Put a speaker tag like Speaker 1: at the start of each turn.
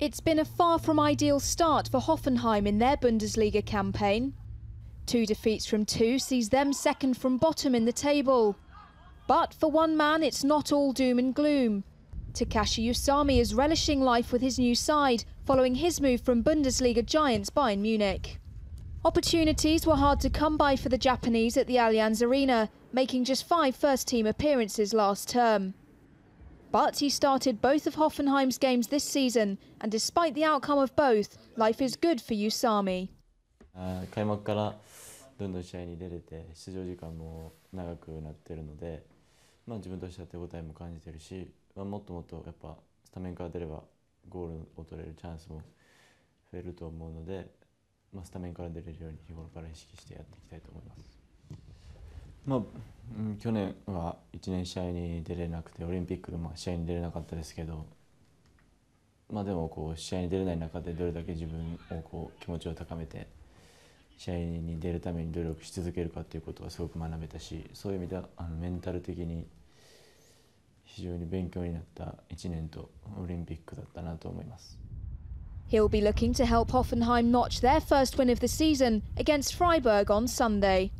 Speaker 1: It's been a far from ideal start for Hoffenheim in their Bundesliga campaign. Two defeats from two sees them second from bottom in the table. But for one man, it's not all doom and gloom. Takashi Usami is relishing life with his new side, following his move from Bundesliga giants Bayern Munich. Opportunities were hard to come by for the Japanese at the Allianz Arena, making just five first-team appearances last term. But he started both of Hoffenheim's games this season, and despite the outcome of both, life is good for Usami.
Speaker 2: 開幕からどんどん試合に出れて出場時間も長くなってるので、まあ、自分としては手応えも感じてるし、まあ、もっともっとやっぱスタメンから出ればゴールを取れるチャンスも増えると思うので、まあ、スタメンから出れるように日頃から意識してやっていきたいと思います。まあ去年は1年試合に出れなくてオリンピックでも試合に出れなかったですけど、まあ、でもこう試合に出れない中でどれだけ自分をこう気持ちを高めて試合に出るために努力し続けるかということはすごく学べたしそういう意味ではあのメンタル的に非常に勉強になった1年とオリンピックだったなと思いま
Speaker 1: す。He'll be looking to help Hoffenheim notch their first win of the season against Freiburg on Sunday.